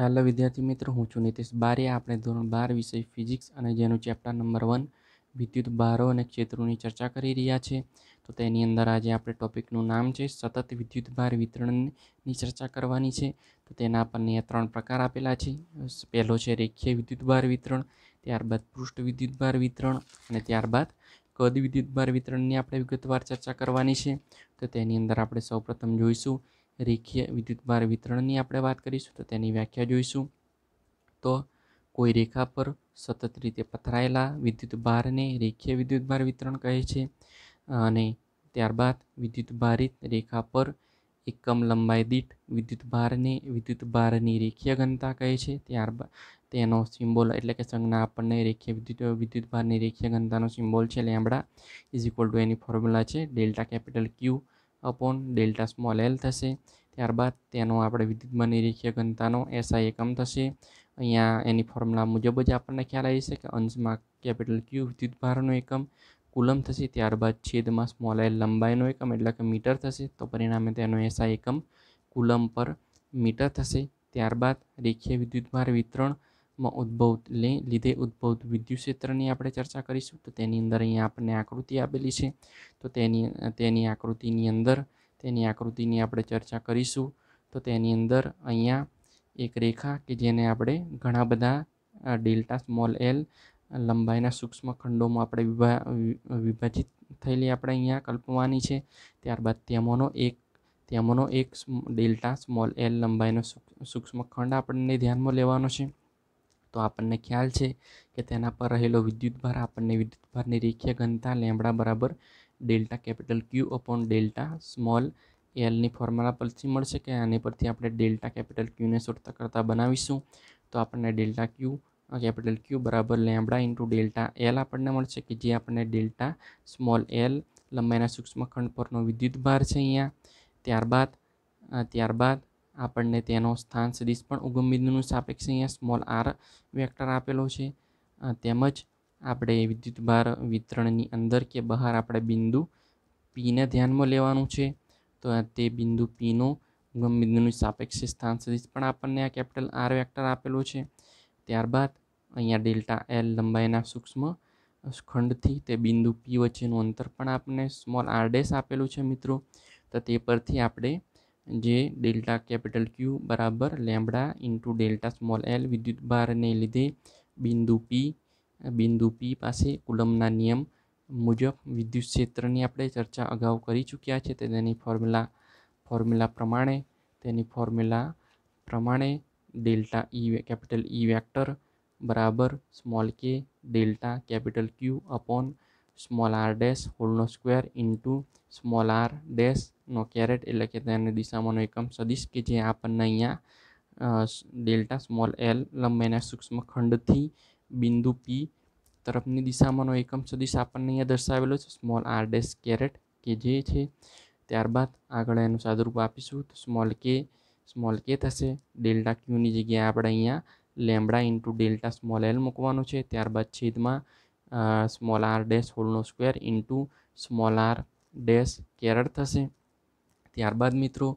hello વિદ્યાર્થી મિત્રો હું છું નીતિશ બારે આપણે ધોરણ બાર વિષય ફિઝિક્સ અને જેનું ચેપ્ટર નંબર વન વિદ્યુત બારો અને ક્ષેત્રોની ચર્ચા કરી રહ્યા છે તો તેની અંદર આજે આપણે ટોપિકનું નામ છે સતત વિદ્યુત ભાર વિતરણની ચર્ચા કરવાની છે તો તેના આપણને ત્રણ પ્રકાર આપેલા છે પહેલો છે રેખીય વિદ્યુત ભાર વિતરણ ત્યારબાદ પૃષ્ઠ વિદ્યુત ભાર વિતરણ અને ત્યારબાદ કદ વિદ્યુત ભાર વિતરણની આપણે વિગતવાર ચર્ચા કરવાની છે તો તેની અંદર આપણે સૌપ્રથમ જોઈશું રેખીય વિદ્યુતભાર વિતરણની આપણે વાત કરીશું તો તેની વ્યાખ્યા જોઈશું તો કોઈ રેખા પર સતત રીતે પથરાયેલા વિદ્યુતભારને રેખીય વિદ્યુતભાર વિતરણ કહે છે અને ત્યારબાદ વિદ્યુતભારિત રેખા પર એકમ લંબાઈ દીઠ વિદ્યુતભારને વિદ્યુતભારની રેખીય ઘનતા કહે છે ત્યારબાદ તેનો સિમ્બોલ એટલે કે સંજ્ઞા આપણને રેખીય વિદ્યુત વિદ્યુતભારની રેખીય ઘનતાનો સિમ્બોલ છે લેમડા ઇઝ ઇક્વલ ટુ એની ફોર્મ્યુલા છે delta capital Q upon delta small L થશે ત્યારબાદ તેનો આપણે વિદ્યુતમાં નિરીક્ષીય ઘનતાનો એસઆઈ એકમ થશે અહીંયા એની ફોર્મ્યુલા મુજબ જ આપણને ખ્યાલ આવી છે કે અંશમાં કેપિટલ ક્યુ વિદ્યુતભારનો એકમ કુલમ થશે ત્યારબાદ છેદમાં સ્મોલ એલ લંબાઈનો એકમ એટલે કે મીટર થશે તો પરિણામે તેનો એસઆઈ એકમ કુલમ પર મીટર થશે ત્યારબાદ રેખીય વિદ્યુતભાર વિતરણમાં માં ઉદ્ભવ લીધે ઉદ્ભવ વિદ્યુત ક્ષેત્રની આપણે ચર્ચા કરીશું તો તેની અંદર અહીંયા આપણને આકૃતિ આપેલી છે તો તેની તેની આકૃતિની અંદર તેની આકૃતિની આપણે ચર્ચા કરીશું તો તેની અંદર અહીંયા એક રેખા કે જેને આપણે ઘણા બધા ડેલ્ટા સ્મોલ એલ લંબાઈના સૂક્ષ્મ ખંડોમાં આપણે વિભાજિત થયેલી આપણે અહીંયા કલ્પવાની છે ત્યારબાદ તેમોનો એક તેમોનો એક ડેલ્ટા સ્મોલ એલ લંબાઈનો સૂક્ષ્મ ખંડ આપણને ધ્યાનમાં લેવાનો છે તો આપણને ખ્યાલ છે કે તેના પર રહેલો વિદ્યુતભાર આપણને વિદ્યુતભારની રેખીય ઘનતા લેમડા બરાબર delta capital Q upon delta small એલની ફોર્મ્યુલા પરથી મળશે કે આની પરથી આપણે ડેલ્ટા કેપિટલ ક્યુને શોધતા કરતાં બનાવીશું તો આપણને ડેલ્ટા ક્યુ કેપિટલ ક્યુ બરાબર લેમડા ઇન્ટુ ડેલ્ટા એલ આપણને મળશે કે જે આપણને ડેલ્ટા સ્મોલ એલ લંબાઈના સૂક્ષ્મખંડ પરનો વિદ્યુત ભાર છે અહીંયા ત્યારબાદ ત્યારબાદ આપણને તેનો સ્થાન સદીશ પણ ઉગમ બિંદુનું સાપેક્ષ અહીંયા સ્મોલ આર વેક્ટર આપેલો છે તેમજ આપણે વિદ્યુતભાર વિતરણની અંદર કે બહાર આપણે બિંદુ પીને ધ્યાનમાં લેવાનું છે તો તે બિંદુ પીનો ઉગમ બિંદુની સાપેક્ષ સ્થાન સદિશ પણ આપણને આ કેપિટલ આર વેક્ટર આપેલો છે ત્યારબાદ અહીંયા ડેલ્ટા એલ લંબાઈના સૂક્ષ્મ ખંડથી તે બિંદુ પી વચ્ચેનું અંતર પણ આપણને સ્મોલ આર ડેસ આપેલું છે મિત્રો તો તે પરથી આપણે જે ડેલ્ટા કેપિટલ ક્યુ બરાબર lambda into delta small L વિદ્યુત વિદ્યુતભારને લીધે બિંદુ પી બિંદુ પી પાસે કુલમના નિયમ મુજબ વિદ્યુત ક્ષેત્રની આપણે ચર્ચા અગાઉ કરી ચૂક્યા છે તેની ફોર્મ્યુલા ફોર્મ્યુલા પ્રમાણે તેની ફોર્મ્યુલા પ્રમાણે delta E e capital E e vector બરાબર સ્મોલ કે delta capital Q upon small R dash હોલનો સ્ક્વેર ઇન્ટુ સ્મોલ આર ડેશનો કેરેટ એટલે કે તેની દિશામાંનો એકમ સદીશ કે જે આપણને અહીંયા ડેલ્ટા સ્મોલ એલ લંબાઈના સૂક્ષ્મ ખંડથી બિંદુ પી તરફની દિશામાંનો એકમ સદિશ આપણને અહીંયા દર્શાવેલો છે સ્મોલ આર ડેશ કેરેટ કે જે છે ત્યારબાદ આગળ એનું સાદુરૂપ આપીશું તો સ્મોલ કે સ્મોલ કે થશે ડેલ્ટા ક્યુની જગ્યાએ આપણે અહીંયા lambda into delta small L મૂકવાનું છે ત્યારબાદ છેદમાં સ્મોલ આર ડેશ હોલનો square into small R dash caret થશે ત્યારબાદ મિત્રો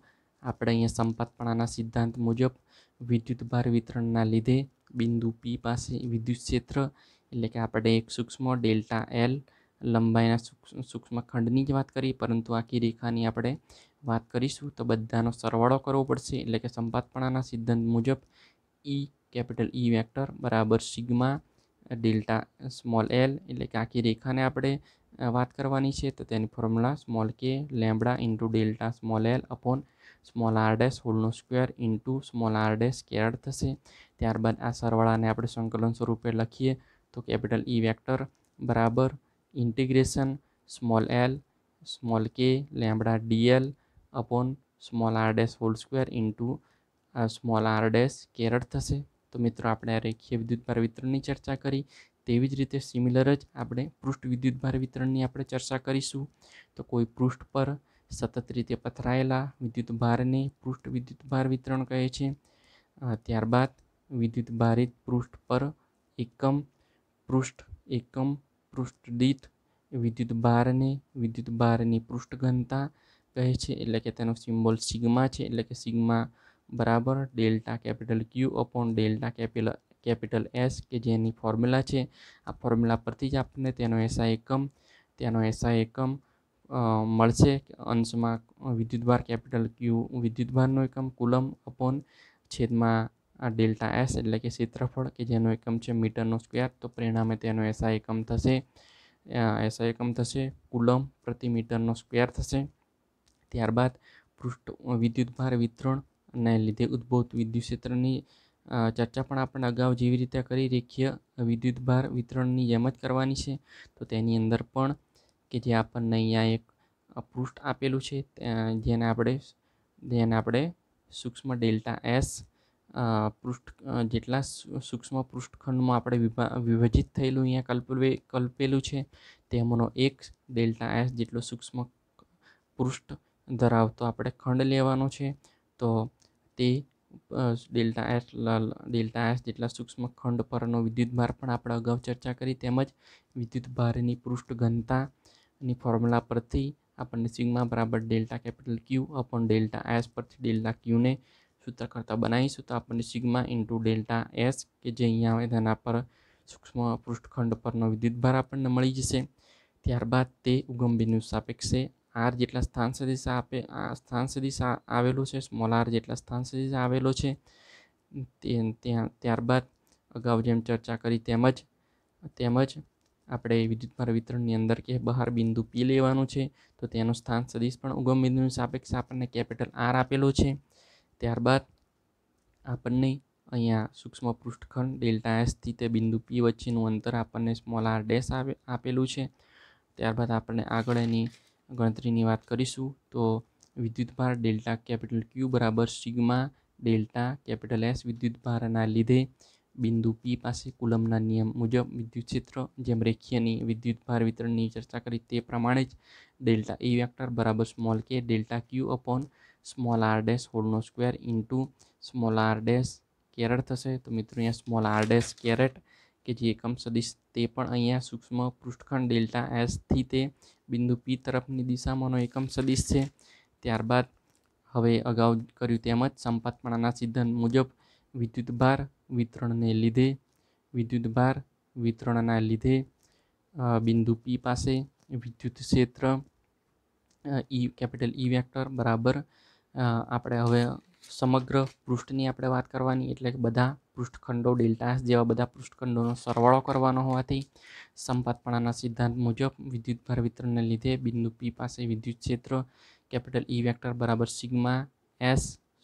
આપણે અહીંયા સંપાતપણાના સિદ્ધાંત મુજબ વિદ્યુતભાર વિતરણના લીધે બિંદુ પી પાસે વિદ્યુત ક્ષેત્ર એટલે કે આપણે એક સૂક્ષ્મ ડેલ્ટા એલ લંબાઈના સૂક્ષ્મ ખંડની જ વાત કરીએ પરંતુ આખી રેખાની આપણે વાત કરીશું તો બધાનો સરવાળો કરવો પડશે એટલે કે સંપાતપણાના સિદ્ધાંત મુજબ E e capital E e vector બરાબર સિગ્મા ડેલ્ટા સ્મોલ એલ એટલે કે આખી રેખાને આપણે વાત કરવાની છે તો તેની formula small K lambda into delta small L upon small R dash હોલનો square into small R dash caret થશે ત્યારબાદ આ સરવાળાને આપણે સંકલન સ્વરૂપે લખીએ તો કેપિટલ ઈ e વેક્ટર બરાબર integration small L small K lambda DL upon small R dash whole square into small R dash caret થશે તો મિત્રો આપણે રેખીય વિદ્યુતભાર વિતરણની ચર્ચા કરી તેવી જ રીતે સિમિલર જ આપણે પૃષ્ઠ વિદ્યુતભાર વિતરણની આપણે ચર્ચા કરીશું તો કોઈ પૃષ્ઠ પર સતત રીતે પથરાયેલા વિદ્યુતભારને પૃષ્ઠ વિદ્યુતભાર વિતરણ કહે છે ત્યારબાદ વિદ્યુતભારિત પૃષ્ઠ પર એકમ પૃષ્ઠ એકમ પૃષ્ઠ દીઠ વિદ્યુતભારને વિદ્યુતભારની પૃષ્ઠ ઘનતા કહે છે એટલે કે તેનો સિમ્બોલ સિગ્મા છે એટલે કે સિગ્મા બરાબર delta capital Q upon delta capital capital S કે જેની ફોર્મ્યુલા છે આ ફોર્મ્યુલા પરથી જ આપણને તેનો એસઆઈ એકમ તેનો એસઆઈ એકમ મળશે અંશમાં વિદ્યુતભાર કેપિટલ ક્યુ વિદ્યુતભારનો એકમ કુલમ અપોન છેદમાં આ ડેલ્ટા એસ એટલે કે ક્ષેત્રફળ કે જેનો એકમ છે મીટરનો સ્ક્વેર તો પરિણામે તેનો એસા એકમ થશે એસા એકમ થશે કુલમ પ્રતિ મીટરનો સ્ક્વેર થશે ત્યારબાદ પૃષ્ઠ વિદ્યુતભાર વિતરણ વિતરણને લીધે ઉદ્ભવત વિદ્યુત ક્ષેત્રની ચર્ચા પણ આપણે અગાઉ જેવી રીતે કરી રેખીય વિદ્યુતભાર વિતરણની જેમ જ કરવાની છે તો તેની અંદર પણ કે જે આપણને અહીંયા એક પૃષ્ઠ આપેલું છે જેને આપણે જેને આપણે સૂક્ષ્મ ડેલ્ટા એસ પૃષ્ઠ જેટલા સૂક્ષ્મ પૃષ્ઠખંડમાં આપણે વિભાજિત થયેલું અહીંયા કલ્પવે કલ્પેલું છે તેમાંનો એક ડેલ્ટા એસ જેટલો સૂક્ષ્મ પૃષ્ઠ ધરાવતો આપણે ખંડ લેવાનો છે તો તે ડેલ્ટા એસ ડેલ્ટા એસ જેટલા સૂક્ષ્મ ખંડ પરનો વિદ્યુતભાર પણ આપણે અગાઉ ચર્ચા કરી તેમજ વિદ્યુતભારની પૃષ્ઠ ઘનતા ની ફોર્મ્યુલા પરથી આપણને સિગ્મા બરાબર delta capital Q upon delta S પરથી ડેલ્ટા ક્યુને સૂત્ર કરતા બનાવીશું તો આપણને સિગ્મા ઇન્ટુ ડેલ્ટા એસ કે જે અહીંયા આવે તેના પર સૂક્ષ્મ પૃષ્ઠખંડ પરનો વિદ્યુતભાર આપણને મળી જશે ત્યારબાદ તે ઉગમબિંદુ સાપેક્ષે આર જેટલા સ્થાન સદિશ આપે આ સ્થાન સદિશ આવેલું છે સ્મોલ આર જેટલા સ્થાન સદિશ આવેલો છે તે ત્યાં ત્યારબાદ અગાઉ જેમ ચર્ચા કરી તેમજ તેમજ આપણે વિદ્યુતભાર વિતરણની અંદર કે બહાર બિંદુ પી લેવાનું છે તો તેનું સ્થાન સદીશ પણ ઉગમ બિંદુની સાપેક્ષ આપણને કેપિટલ આર આપેલો છે ત્યારબાદ આપણને અહીંયા સૂક્ષ્મ પૃષ્ઠખંડ ડેલ્ટા એસથી તે બિંદુ પી વચ્ચેનું અંતર આપણને સ્મોલ આર ડેશ આપેલું છે ત્યારબાદ આપણને આગળ એની ગણતરીની વાત કરીશું તો વિદ્યુતભાર ડેલ્ટા કેપિટલ ક્યુ બરાબર સિગ્મા ડેલ્ટા કેપિટલ એસ વિદ્યુતભારના લીધે બિંદુ પી પાસે કુલમના નિયમ મુજબ વિદ્યુત ક્ષેત્ર જેમ રેખીયની વિદ્યુતભાર વિતરણની ચર્ચા કરી તે પ્રમાણે જ ડેલ્ટા ઈ વેક્ટર બરાબર સ્મોલ કે delta Q upon small R dash હોલનો square into small R dash caret થશે તો મિત્રો અહીંયા સ્મોલ આર ડેશ કેરેટ કે જે એકમ સદિશ તે પણ અહીંયા સૂક્ષ્મ પૃષ્ઠખંડ ડેલ્ટા એસથી તે બિંદુ પી તરફની દિશામાંનો એકમ સદિશ છે ત્યારબાદ હવે અગાઉ કર્યું તેમજ સંપાતપણાના સિદ્ધાંત મુજબ વિદ્યુતભાર વિતરણને લીધે વિદ્યુતભાર વિતરણના લીધે બિંદુ પી પાસે વિદ્યુત ક્ષેત્ર E e capital E e vector બરાબર આપણે હવે સમગ્ર પૃષ્ઠની આપણે વાત કરવાની એટલે કે બધા પૃષ્ઠખંડો ડેલ્ટાસ જેવા બધા પૃષ્ઠખંડોનો સરવાળો કરવાનો હોવાથી સંપાતપણાના સિદ્ધાંત મુજબ વિદ્યુતભાર વિતરણને લીધે બિંદુ પી પાસે વિદ્યુત ક્ષેત્ર કેપિટલ ઈ e વેક્ટર બરાબર sigma S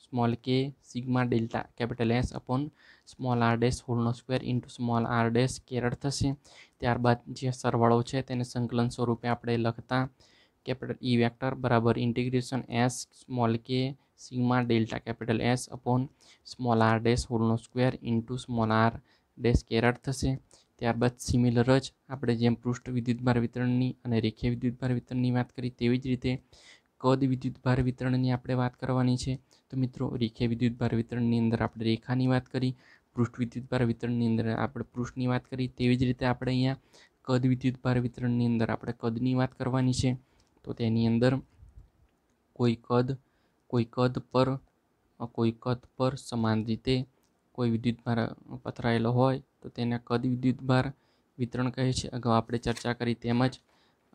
small K sigma delta capital S upon small r dash હોલનો square into small R dash caret થશે ત્યારબાદ જે સરવાળો છે તેને સંકલન સ્વરૂપે આપણે લખતા કેપિટલ ઈ e વેક્ટર બરાબર integration S small K sigma delta capital S upon small R dash હોલનો square into small R dash caret થશે ત્યારબાદ સિમિલર જ આપણે જેમ પૃષ્ઠ વિદ્યુતભાર વિતરણની અને રેખીય વિદ્યુતભાર વિતરણની વાત કરી તેવી જ રીતે કદ વિદ્યુતભાર વિતરણની આપણે વાત કરવાની છે તો મિત્રો રેખીય વિદ્યુતભાર વિતરણની અંદર આપણે રેખાની વાત કરી પૃષ્ઠ વિદ્યુતભાર વિતરણની અંદર આપણે પૃષ્ઠની વાત કરી તેવી જ રીતે આપણે અહીંયા કદ વિદ્યુતભાર વિતરણની અંદર આપણે કદની વાત કરવાની છે તો તેની અંદર કોઈ કદ કોઈ કદ પર કોઈ કદ પર સમાન રીતે કોઈ વિદ્યુતભાર પથરાયેલો હોય તો તેને કદ વિદ્યુતભાર વિતરણ કહે છે અગાઉ આપણે ચર્ચા કરી તેમજ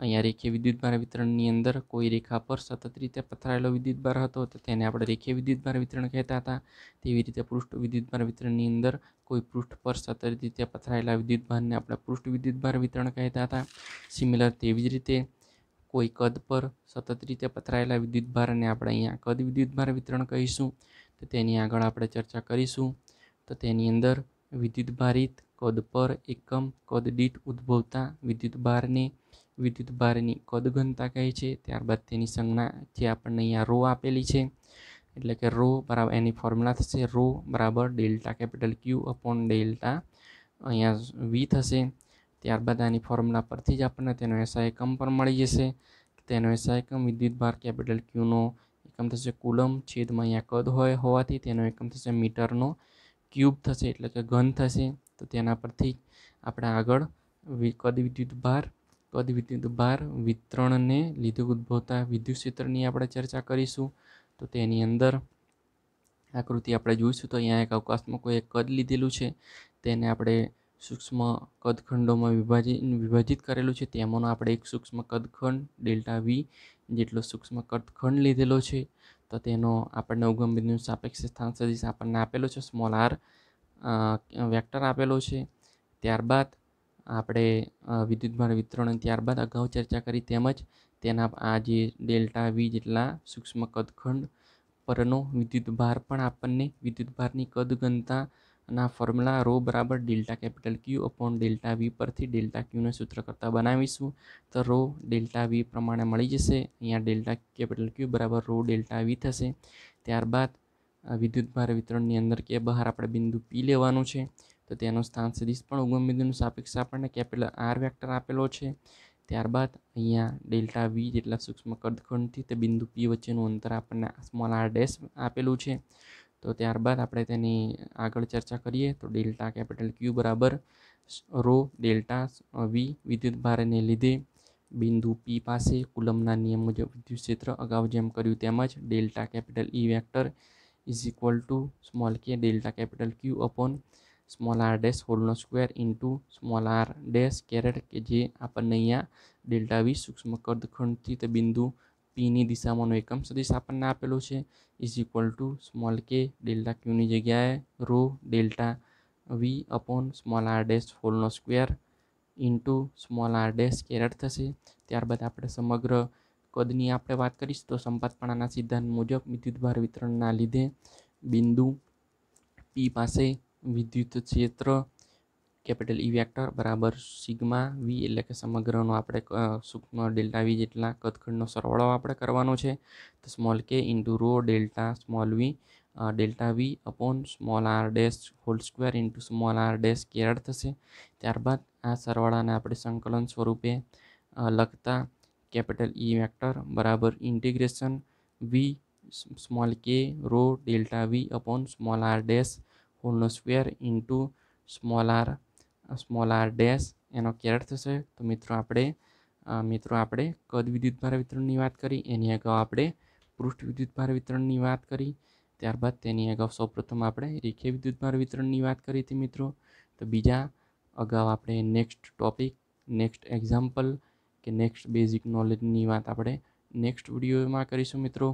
અહીંયા રેખીય વિદ્યુતભાર વિતરણની અંદર કોઈ રેખા પર સતત રીતે પથરાયેલો વિદ્યુતભાર હતો તો તેને આપણે રેખીય વિદ્યુતભાર વિતરણ કહેતા હતા તેવી રીતે પૃષ્ઠ વિદ્યુતભાર વિતરણની અંદર કોઈ પૃષ્ઠ પર સતત રીતે પથરાયેલા વિદ્યુતભારને આપણે પૃષ્ઠ વિદ્યુતભાર વિતરણ કહેતા હતા સિમિલર તેવી જ રીતે કોઈ કદ પર સતત રીતે પથરાયેલા વિદ્યુતભારને આપણે અહીંયા કદ વિદ્યુતભાર વિતરણ કહીશું તો તેની આગળ આપણે ચર્ચા કરીશું તો તેની અંદર વિદ્યુતભારિત કદ પર એકમ કદ દીઠ ઉદ્ભવતા વિદ્યુતભારને વિદ્યુતભારની કદઘનતા કહે છે ત્યારબાદ તેની સંજ્ઞા જે આપણને અહીંયા રો આપેલી છે એટલે કે રો બરાબર એની ફોર્મ્યુલા થશે રો બરાબર delta capital Q upon delta અહીંયા વી થશે ત્યારબાદ આની ફોર્મ્યુલા પરથી જ આપણને તેનો એસઆઈ એકમ પણ મળી જશે તેનો એસઆઈ એકમ વિદ્યુતભાર કેપિટલ ક્યુનો એકમ થશે કુલમ છેદમાં અહીંયા કદ હોય હોવાથી તેનો એકમ થશે મીટરનો ક્યુબ થશે એટલે કે ઘન થશે તો તેના પરથી આપણે આગળ કદ વિદ્યુત ભાર કદ વિદ્યુત ભાર વિતરણને લીધે ઉદ્ભવતા વિદ્યુત ક્ષેત્રની આપણે ચર્ચા કરીશું તો તેની અંદર આકૃતિ આપણે જોઈશું તો અહીંયા એક અવકાશમાં કોઈ એક કદ લીધેલું છે તેને આપણે સૂક્ષ્મ કદખંડોમાં વિભાજિત વિભાજિત કરેલું છે તેમાંનો આપણે એક સૂક્ષ્મ કદખંડ ડેલ્ટા વી જેટલો સૂક્ષ્મ કદખંડ લીધેલો છે તો તેનો આપણને ઉગમ બિંદુ સાપેક્ષ સ્થાન સદીશ આપણને આપેલો છે સ્મોલ આર વેક્ટર આપેલો છે ત્યારબાદ આપણે વિદ્યુતભાર વિતરણ ત્યારબાદ અગાઉ ચર્ચા કરી તેમજ તેના આ જે ડેલ્ટા વી જેટલા સૂક્ષ્મ કદખંડ પરનો વિદ્યુતભાર પણ આપણને વિદ્યુતભારની કદ ઘનતાના ફોર્મ્યુલા રો બરાબર delta capital Q upon delta V પરથી ડેલ્ટા ક્યુને સૂત્ર કરતાં બનાવીશું તો રો ડેલ્ટા વી પ્રમાણે મળી જશે અહીંયા ડેલ્ટા કેપિટલ ક્યુ બરાબર રો ડેલ્ટા વી થશે ત્યારબાદ વિદ્યુતભાર વિતરણની અંદર કે બહાર આપણે બિંદુ પી લેવાનું છે તો તેનો સ્થાન સદિશ પણ ઉગમ બિંદુનું સાપેક્ષ આપણને કેપિટલ આર વેક્ટર આપેલો છે ત્યારબાદ અહીંયા ડેલ્ટા વી જેટલા સૂક્ષ્મ કદખંડથી તે બિંદુ પી વચ્ચેનું અંતર આપણને સ્મોલ આર ડેશ આપેલું છે તો ત્યારબાદ આપણે તેની આગળ ચર્ચા કરીએ તો ડેલ્ટા કેપિટલ ક્યુ બરાબર રો ડેલ્ટા વી વિદ્યુત ભારને લીધે બિંદુ પી પાસે કુલમના નિયમ મુજબ વિદ્યુત ક્ષેત્ર અગાઉ જેમ કર્યું તેમજ delta capital E vector is equal to small કે delta capital Q upon small R dash હોલનો square into small R dash caret કે જે આપણને અહીંયા ડેલ્ટા વી સૂક્ષ્મ કદખંડથી તે બિંદુ પીની દિશામાંનો એકમ સદિશ આપણને આપેલો છે ઇઝ ઇક્વલ ટુ સ્મોલ કે ડેલ્ટા ક્યુની જગ્યાએ rho delta v upon small R dash હોલનો square into small R dash caret થશે ત્યારબાદ આપણે સમગ્ર કદની આપણે વાત કરીશ તો સંપાતપણાના સિદ્ધાંત મુજબ વિદ્યુતભાર વિતરણના લીધે બિંદુ પી પાસે વિદ્યુત ક્ષેત્ર કેપિટલ ઈ e વેક્ટર બરાબર સિગ્મા વી એટલે કે સમગ્રનો આપણે સૂક્ષ્મ ડેલ્ટા વી જેટલા કદખંડનો સરવાળો આપણે કરવાનો છે તો small k into rho delta small v delta v upon small R dash whole square into small R dash caret થશે ત્યારબાદ આ સરવાળાને આપણે સંકલન સ્વરૂપે લખતા કેપિટલ ઈ e વેક્ટર બરાબર integration v small k rho delta v upon small R dash ફોરનો square into small r small R dash એનો કેરેટ થશે તો મિત્રો આપણે મિત્રો આપણે કદ વિદ્યુત ભાર વિતરણની વાત કરી એની અગાઉ આપણે પૃષ્ઠ વિદ્યુત ભાર વિતરણની વાત કરી ત્યારબાદ તેની અગાઉ સૌપ્રથમ આપણે રેખીય વિદ્યુત ભાર વિતરણની વાત કરી હતી મિત્રો તો બીજા અગાઉ આપણે નેક્સ્ટ ટોપિક નેક્સ્ટ એક્ઝામ્પલ કે નેક્સ્ટ બેઝિક નોલેજની વાત આપણે નેક્સ્ટ વિડીયોમાં કરીશું મિત્રો